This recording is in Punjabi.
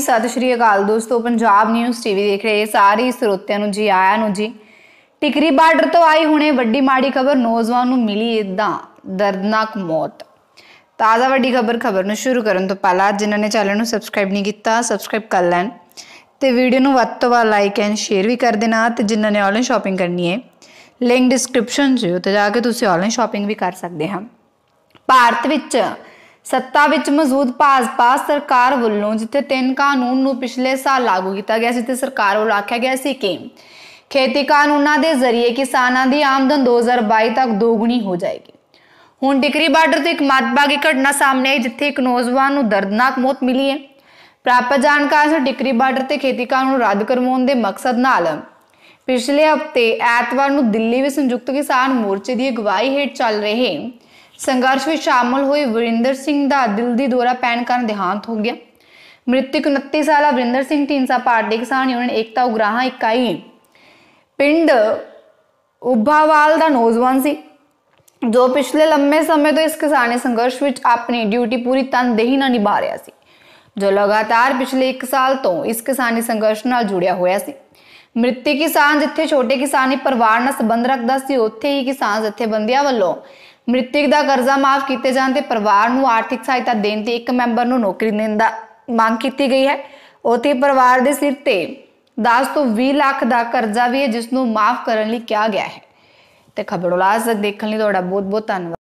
ਜੀ ਸਤਿ ਸ਼੍ਰੀ ਅਕਾਲ ਦੋਸਤੋ ਪੰਜਾਬ ਨਿਊਜ਼ ਟੀਵੀ ਦੇਖ ਰਹੇ ਸਾਰੇ ਸਰੋਤਿਆਂ ਨੂੰ ਜੀ ਆਇਆਂ ਨੂੰ ਜੀ ਟਿਕਰੀ ਬਾਰਡਰ ਤੋਂ ਆਈ ਹੁਣੇ ਵੱਡੀ ਮਾੜੀ ਖਬਰ ਨੌਜਵਾਨ ਨੂੰ ਮਿਲੀ ਇਦਾਂ ਦਰਦਨਾਕ ਮੌਤ ਤਾਜ਼ਾ ਵੱਡੀ ਖਬਰ ਖਬਰ ਨੂੰ ਸ਼ੁਰੂ ਕਰਨ ਤੋਂ ਪਹਿਲਾਂ ਜਿਨ੍ਹਾਂ ਨੇ ਚੈਨਲ ਨੂੰ ਸਬਸਕ੍ਰਾਈਬ ਨਹੀਂ ਕੀਤਾ ਸਬਸਕ੍ਰਾਈਬ ਕਰ ਲੈਣ ਤੇ ਵੀਡੀਓ ਨੂੰ ਵੱਧ ਤੋਂ ਵੱਧ ਲਾਈਕ ਐਂਡ ਸ਼ੇਅਰ ਵੀ ਕਰ ਦੇਣਾ ਤੇ ਜਿਨ੍ਹਾਂ ਨੇ ਆਨਲਾਈਨ ਸ਼ਾਪਿੰਗ ਕਰਨੀ ਹੈ ਲਿੰਕ ਡਿਸਕ੍ਰਿਪਸ਼ਨ 'ਚ ਉੱਤੇ ਜਾ ਕੇ ਤੁਸੀਂ ਆਨਲਾਈਨ ਸ਼ਾਪਿੰਗ ਵੀ ਕਰ ਸਕਦੇ ਹਾਂ ਭਾਰਤ ਵਿੱਚ ਸੱਤਾ ਵਿੱਚ ਮੌਜੂਦ ਭਾਜਪਾ ਸਰਕਾਰ ਵੱਲੋਂ ਜਿੱਥੇ ਤਿੰਨ ਕਾਨੂੰਨ ਨੂੰ ਪਿਛਲੇ ਸਾਲ ਲਾਗੂ ਕੀਤਾ ਗਿਆ ਸੀ ਤੇ ਸਰਕਾਰ ਵੱਲੋਂ ਆਖਿਆ ਗਿਆ ਸੀ ਕਿ ਖੇਤੀ ਕਾਨੂੰਨਾਂ ਦੇ ਜ਼ਰੀਏ ਕਿਸਾਨਾਂ ਦੀ ਆਮਦਨ 2022 ਤੱਕ ਦੋਗਣੀ ਹੋ ਜਾਏਗੀ ਹੁਣ ਡਿਕਰੀ ਬਾਰਡਰ ਤੇ ਇੱਕ ਮਾਤਬਾਗੀ ਘਟਨਾ ਸਾਹਮਣੇ ਆਈ ਜਿੱਥੇ ਇੱਕ ਨੌਜਵਾਨ ਨੂੰ ਦਰਦਨਾਕ ਮੌਤ ਮਿਲੀ ਹੈ ਪ੍ਰਾਪਤ ਜਾਣਕਾਰੀ ਅਨੁਸਾਰ ਡਿਕਰੀ ਬਾਰਡਰ ਤੇ ਖੇਤੀ ਕਾਨੂੰਨ ਰੱਦ ਕਰਵਾਉਣ ਦੇ ਮਕਸਦ ਨਾਲ ਪਿਛਲੇ ਹਫਤੇ ਐਤਵਾਰ ਨੂੰ ਦਿੱਲੀ ਵਿੱਚ ਸੰਯੁਕਤ ਕਿਸਾਨ ਮੋਰਚੇ ਦੀ ਅਗਵਾਈ ਹੇਠ ਚੱਲ ਰਹੇ ਸੰਘਰਸ਼ ਵਿੱਚ ਸ਼ਾਮਲ ਹੋਏ ਵਰਿੰਦਰ ਸਿੰਘ ਦਾ ਦਿਲ ਦੀ ਦੌਰਾ ਪੈਣ ਕਾਰਨ ਦੇਹਾਂਤ ਹੋ ਗਿਆ ਮ੍ਰਿਤਕ 29 ਸਾਲਾ ਵਰਿੰਦਰ ਸਿੰਘ ਢੀਂਸਾ ਪਾਰਟ ਦੇ ਕਿਸਾਨ ਯੂਨੀਅਨ ਏਕਤਾ ਉਗਰਾਹਾਂ ਇਕਾਈ ਪਿੰਡ ਉਭਾਵਾਲ ਦਾ ਨੌਜਵਾਨ ਸੀ ਜੋ ਪਿਛਲੇ ਲੰਮੇ ਸਮੇਂ ਤੋਂ ਇਸ ਕਿਸਾਨੀ ਸੰਘਰਸ਼ ਵਿੱਚ ਆਪਣੀ ਡਿਊਟੀ ਪੂਰੀ ਤਨਦੇਹੀ ਨਾਲ ਨਿਭਾ ਰਿਹਾ ਸੀ ਜੋ ਲਗਾਤਾਰ ਪਿਛਲੇ 1 ਸਾਲ ਤੋਂ ਇਸ ਕਿਸਾਨੀ ਸੰਘਰਸ਼ ਨਾਲ ਜੁੜਿਆ ਹੋਇਆ ਸੀ ਮ੍ਰਿਤਕ ਕਿਸਾਨ ਜਿੱਥੇ ਛੋਟੇ ਕਿਸਾਨੀ ਪਰਿਵਾਰ ਨਾਲ ਸੰਬੰਧ ਰੱਖਦਾ ਸੀ ਉੱਥੇ ਹੀ ਕਿਸਾਨ ਜਥੇਬੰਦੀਆਂ ਵੱਲੋਂ ਮ੍ਰਿਤਕ ਦਾ ਕਰਜ਼ਾ ਮਾਫ ਕੀਤੇ ਜਾਣ ਤੇ ਪਰਿਵਾਰ ਨੂੰ ਆਰਥਿਕ ਸਹਾਇਤਾ ਦੇਣ ਤੇ ਇੱਕ ਮੈਂਬਰ ਨੂੰ ਨੌਕਰੀ ਦੇਣ ਦਾ ਮੰਗ ਕੀਤੀ ਗਈ ਹੈ ਉਥੇ ਪਰਿਵਾਰ ਦੇ ਸਿਰ ਤੇ 10 ਤੋਂ 20 ਲੱਖ ਦਾ ਕਰਜ਼ਾ ਵੀ ਹੈ ਜਿਸ ਨੂੰ ਮਾਫ ਕਰਨ ਲਈ ਕਿਹਾ ਗਿਆ ਹੈ ਤੇ ਖਬਰ ਉਲਾਸ ਦੇਖਣ ਲਈ ਤੁਹਾਡਾ ਬਹੁਤ ਬਹੁਤ ਧੰਨਵਾਦ